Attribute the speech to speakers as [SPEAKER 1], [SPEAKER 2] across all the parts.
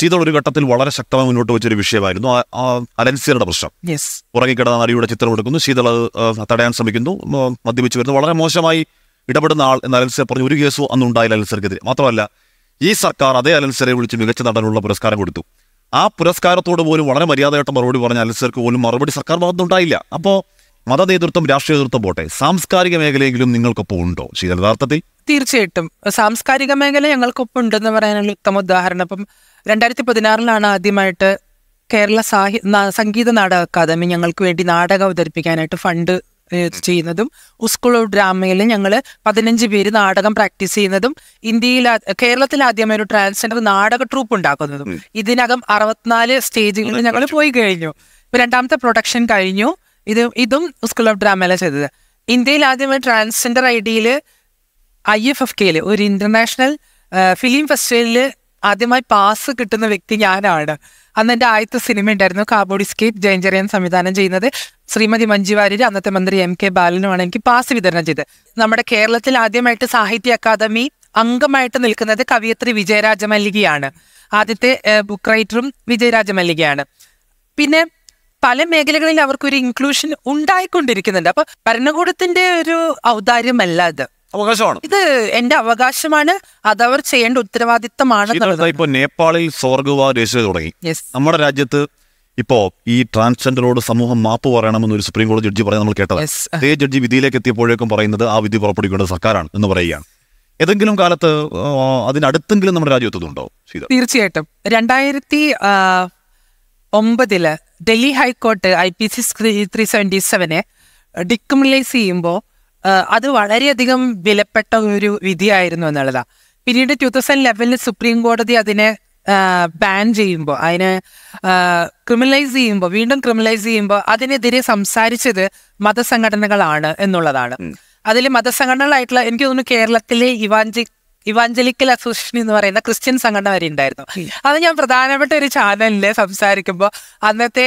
[SPEAKER 1] ശീതൾ ഒരു ഘട്ടത്തിൽ വളരെ ശക്തമായി മുന്നോട്ട് വെച്ചൊരു വിഷയമായിരുന്നു അലൻസിയറുടെ പ്രശ്നം ഉറങ്ങിക്കിടന്ന നടിയുടെ ചിത്രം എടുക്കുന്നു ശീതൾ തടയാൻ ശ്രമിക്കുന്നു മദ്യപിച്ചു വരുന്നു വളരെ മോശമായി ഇടപെടുന്ന ആൾ എന്ന് അലൻസിയർ പറഞ്ഞു ഒരു കേസോ അന്ന് ഉണ്ടായില്ല അലൻസിയർക്കെതിരെ മാത്രമല്ല ഈ സർക്കാർ അതേ അലൻസിയറെ വിളിച്ച് മികച്ച നടനുള്ള പുരസ്കാരം കൊടുത്തു ആ പുരസ്കാരത്തോട് പോലും വളരെ മര്യാദയായിട്ട് മറുപടി പറഞ്ഞ അലൻസിയർക്ക് പോലും മറുപടി സർക്കാർ ഭാഗത്തുനിന്നുണ്ടായില്ല അപ്പോൾ മത നേതൃത്വം രാഷ്ട്രീയ നേതൃത്വം പോട്ടെ സാംസ്കാരിക മേഖലയെങ്കിലും നിങ്ങൾക്കൊപ്പം ഉണ്ടോ ശീതൽ യഥാർത്ഥത്തിൽ
[SPEAKER 2] തീർച്ചയായിട്ടും സാംസ്കാരിക മേഖല ഞങ്ങൾക്കൊപ്പം ഉണ്ടെന്ന് പറയാനുള്ള ഉത്തമ ഉദാഹരണം ഇപ്പം രണ്ടായിരത്തി പതിനാറിലാണ് ആദ്യമായിട്ട് കേരള സാഹി സംഗീത നാടക അക്കാദമി ഞങ്ങൾക്ക് വേണ്ടി നാടകം അവതരിപ്പിക്കാനായിട്ട് ഫണ്ട് ചെയ്യുന്നതും ഉസ്കൂൾ ഡ്രാമയിൽ ഞങ്ങൾ പതിനഞ്ച് പേര് നാടകം പ്രാക്ടീസ് ചെയ്യുന്നതും ഇന്ത്യയിൽ കേരളത്തിൽ ആദ്യമായി ഒരു ട്രാൻസ്ജെൻഡർ നാടക ട്രൂപ്പ് ഉണ്ടാക്കുന്നതും ഇതിനകം അറുപത്തിനാല് സ്റ്റേജുകളിൽ ഞങ്ങൾ പോയി കഴിഞ്ഞു ഇപ്പൊ രണ്ടാമത്തെ പ്രൊഡക്ഷൻ കഴിഞ്ഞു ഇത് ഇതും സ്കൂൾ ഓഫ് ഡ്രാമയിലാണ് ചെയ്തത് ഇന്ത്യയിൽ ആദ്യമായി ട്രാൻസ്ജെൻഡർ ഐ ഡിയിൽ ഐ എഫ് എഫ് കെയിൽ ഒരു ഇന്റർനാഷണൽ ഫിലിം ഫെസ്റ്റിവലിൽ ആദ്യമായി പാസ് കിട്ടുന്ന വ്യക്തി ഞാനാണ് അന്ന് എൻ്റെ ആദ്യത്തെ സിനിമ ഉണ്ടായിരുന്നു കാബോഡിസ്കേപ്പ് ജയഞ്ചറിയൻ സംവിധാനം ചെയ്യുന്നത് ശ്രീമതി മഞ്ജു വാര്യർ അന്നത്തെ മന്ത്രി എം കെ ബാലനുമാണ് എനിക്ക് പാസ് വിതരണം ചെയ്തത് നമ്മുടെ കേരളത്തിൽ ആദ്യമായിട്ട് സാഹിത്യ അക്കാദമി അംഗമായിട്ട് നിൽക്കുന്നത് കവിയത്രി മല്ലികയാണ് ആദ്യത്തെ ബുക്ക് റൈറ്ററും മല്ലികയാണ് പിന്നെ പല മേഖലകളിൽ അവർക്കൊരു ഇൻക്ലൂഷൻ ഉണ്ടായിക്കൊണ്ടിരിക്കുന്നുണ്ട് അപ്പൊ ഭരണകൂടത്തിന്റെ ഒരു ഔദാര്യമല്ല അത് അവകാശമാണ് ഇത് എന്റെ അവകാശമാണ് അത് അവർ ചെയ്യേണ്ട ഉത്തരവാദിത്തമാണ്
[SPEAKER 1] ഇപ്പൊ നേപ്പാളിൽ സ്വർഗവാദ രജിസ്റ്റർ തുടങ്ങി നമ്മുടെ രാജ്യത്ത് ഇപ്പോ ഈ ട്രാൻസ്ജെൻഡറോട് സമൂഹം മാപ്പ് പറയണമെന്ന് ഒരു സുപ്രീം കോടതി ജഡ്ജി പറയാൻ നമ്മൾ കേട്ടത് അതേ ജഡ്ജി വിധിയിലേക്ക് എത്തിയപ്പോഴേക്കും പറയുന്നത് ആ വിധി പുറപ്പെടുവിക്കേണ്ട സർക്കാരാണ് എന്ന് പറയുകയാണ് ഏതെങ്കിലും കാലത്ത് അതിനടുത്തെങ്കിലും നമ്മുടെ രാജ്യത്തുണ്ടോ
[SPEAKER 2] തീർച്ചയായിട്ടും രണ്ടായിരത്തി ഒമ്പതില് Delhi high court I P C three seventy സെവനെ ഡിക്രിമിനലൈസ് ചെയ്യുമ്പോൾ അത് വളരെയധികം വിലപ്പെട്ട ഒരു വിധിയായിരുന്നു എന്നുള്ളതാണ് പിന്നീട് ടു തൗസൻഡ് ലെവനിൽ സുപ്രീം കോടതി അതിനെ ബാൻ ചെയ്യുമ്പോൾ അതിനെ ക്രിമിനലൈസ് ചെയ്യുമ്പോൾ വീണ്ടും ക്രിമിനലൈസ് ചെയ്യുമ്പോൾ അതിനെതിരെ സംസാരിച്ചത് മതസംഘടനകളാണ് എന്നുള്ളതാണ് അതിൽ മതസംഘടനകളായിട്ടുള്ള എനിക്ക് തോന്നുന്നു കേരളത്തിലെ ഇവാഞ്ചി ഇവാഞ്ചലിക്കൽ അസോസിയേഷൻ എന്ന് പറയുന്ന ക്രിസ്ത്യൻ സംഘടന വരെ ഉണ്ടായിരുന്നു അത് ഞാൻ പ്രധാനപ്പെട്ട ഒരു ചാനലിൽ സംസാരിക്കുമ്പോൾ അന്നത്തെ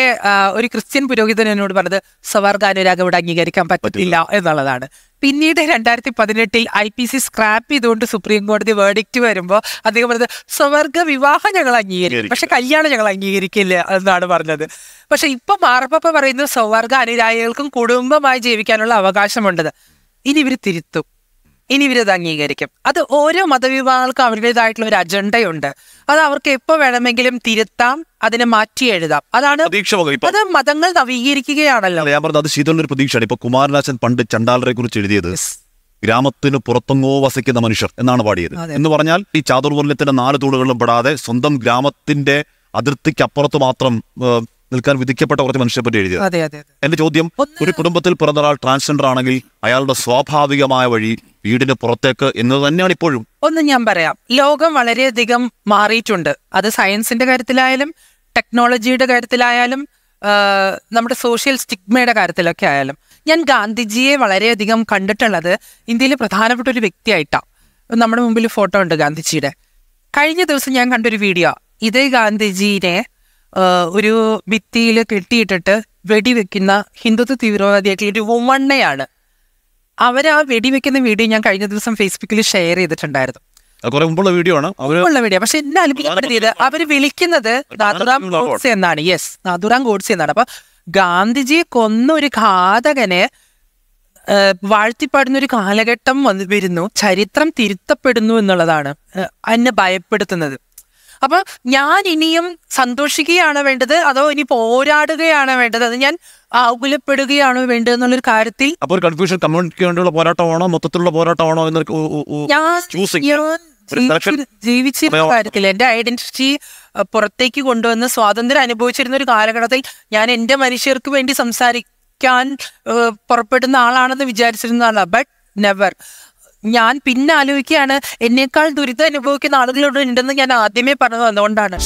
[SPEAKER 2] ഒരു ക്രിസ്ത്യൻ പുരോഹിതൻ എന്നോട് പറഞ്ഞത് സ്വർഗാനുരാഗം ഇവിടെ അംഗീകരിക്കാൻ പറ്റില്ല എന്നുള്ളതാണ് പിന്നീട് രണ്ടായിരത്തി പതിനെട്ടിൽ ഐ പി സി സ്ക്രാപ്പ് ചെയ്തുകൊണ്ട് സുപ്രീം കോടതി വേർഡിക്റ്റ് വരുമ്പോൾ അദ്ദേഹം പറഞ്ഞത് സ്വവർഗ വിവാഹം ഞങ്ങൾ അംഗീകരിക്കും പക്ഷെ കല്യാണം ഞങ്ങൾ അംഗീകരിക്കില്ല എന്നാണ് പറഞ്ഞത് പക്ഷെ ഇപ്പൊ മാറപ്പ പറയുന്നത് സ്വവർഗ അനുരായികൾക്കും കുടുംബമായി ജീവിക്കാനുള്ള അവകാശമുണ്ടത് ഇനി ഇവർ തിരുത്തും ഇനി ഇവരത് അംഗീകരിക്കും അത് ഓരോ മതവിഭാഗങ്ങൾക്കും അവരുടേതായിട്ടുള്ള ഒരു അജണ്ടയുണ്ട് അത് അവർക്ക് എപ്പോൾ വേണമെങ്കിലും തിരുത്താം അതിനെ മാറ്റി എഴുതാം
[SPEAKER 1] അതാണ് അത് മതങ്ങൾ നവീകരിക്കുകയാണല്ലോ ഞാൻ പറഞ്ഞത് അത് ഒരു പ്രതീക്ഷയാണ് ഇപ്പൊ കുമാരനാശൻ പണ്ട് ചണ്ടാലരെ കുറിച്ച് എഴുതിയത് ഗ്രാമത്തിന് പുറത്തെങ്ങോ വസിക്കുന്ന മനുഷ്യർ എന്നാണ് പാടിയത് എന്ന് പറഞ്ഞാൽ ഈ ചാതുർവർണ്ണത്തിന്റെ നാല് തൂടുകളിലും പെടാതെ സ്വന്തം ഗ്രാമത്തിന്റെ അതിർത്തിക്കപ്പുറത്ത് മാത്രം നിൽക്കാൻ വിധിക്കപ്പെട്ട കുറച്ച് മനുഷ്യരെ പറ്റി എഴുതിയത് എന്റെ ചോദ്യം ഒരു കുടുംബത്തിൽ പിറന്നൊരാൾ ട്രാൻസ്ജെൻഡർ ആണെങ്കിൽ അയാളുടെ സ്വാഭാവികമായ വഴി വീടിന് പുറത്തേക്ക് എന്ന് തന്നെയാണ് ഇപ്പോഴും
[SPEAKER 2] ഒന്ന് ഞാൻ പറയാം ലോകം വളരെയധികം മാറിയിട്ടുണ്ട് അത് സയൻസിന്റെ കാര്യത്തിലായാലും ടെക്നോളജിയുടെ കാര്യത്തിലായാലും നമ്മുടെ സോഷ്യൽ സ്റ്റിഗ്മയുടെ കാര്യത്തിലൊക്കെ ആയാലും ഞാൻ ഗാന്ധിജിയെ വളരെയധികം കണ്ടിട്ടുള്ളത് ഇന്ത്യയിലെ പ്രധാനപ്പെട്ട ഒരു വ്യക്തിയായിട്ടാണ് നമ്മുടെ മുമ്പിൽ ഫോട്ടോ ഉണ്ട് ഗാന്ധിജിയുടെ കഴിഞ്ഞ ദിവസം ഞാൻ കണ്ടൊരു വീഡിയോ ഇതേ ഗാന്ധിജീനെ ഒരു ഭിത്തിയിൽ കെട്ടിയിട്ടിട്ട് വെടിവെക്കുന്ന ഹിന്ദുത്വ തീവ്രവാദിയായിട്ടുള്ള ഒരു വണ്ണയാണ് അവർ ആ വെടിവെക്കുന്ന വീഡിയോ ഞാൻ കഴിഞ്ഞ ദിവസം ഫേസ്ബുക്കിൽ ഷെയർ ചെയ്തിട്ടുണ്ടായിരുന്നു
[SPEAKER 1] മുമ്പുള്ള വീഡിയോ ആണ് മുമ്പുള്ള വീഡിയോ പക്ഷെ എന്നെ അനുഭവപ്പെടുത്തിയത്
[SPEAKER 2] അവർ വിളിക്കുന്നത് നാഥുറാം ഗോഡ്സ് എന്നാണ് യെസ് നാഥുറാം ഗോഡ്സ് എന്നാണ് അപ്പൊ ഗാന്ധിജിയെ കൊന്ന ഒരു ഘാതകനെ വാഴ്ത്തിപ്പാടുന്ന ഒരു കാലഘട്ടം വന്നു വരുന്നു ചരിത്രം തിരുത്തപ്പെടുന്നു എന്നുള്ളതാണ് എന്നെ ഭയപ്പെടുത്തുന്നത് അപ്പൊ ഞാൻ ഇനിയും സന്തോഷിക്കുകയാണ് വേണ്ടത് അതോ ഇനി പോരാടുകയാണ് വേണ്ടത് അത് ഞാൻ ആകുലപ്പെടുകയാണോ വേണ്ടത് എന്നുള്ളൊരു കാര്യത്തിൽ അപ്പോൾ
[SPEAKER 1] ഒരു കൺഫ്യൂഷൻ കമ്മ്യൂണിറ്റിക്ക് പോരാട്ടമാണോ മൊത്തത്തിലുള്ള പോരാട്ടമാണോ എന്ന് ജീവിച്ചിരുന്ന
[SPEAKER 2] കാര്യത്തിൽ എന്റെ ഐഡന്റിറ്റി പുറത്തേക്ക് കൊണ്ടുവന്ന് സ്വാതന്ത്ര്യം അനുഭവിച്ചിരുന്ന ഒരു കാലഘട്ടത്തിൽ ഞാൻ എന്റെ മനുഷ്യർക്ക് വേണ്ടി സംസാരിക്കാൻ പുറപ്പെടുന്ന ആളാണെന്ന് വിചാരിച്ചിരുന്നതാണ് ബട്ട് നെവർ ഞാൻ പിന്നെ ആലോചിക്കുകയാണ് എന്നേക്കാൾ ദുരിതം അനുഭവിക്കുന്ന ഉണ്ടെന്ന് ഞാൻ ആദ്യമേ പറഞ്ഞു വന്നുകൊണ്ടാണ്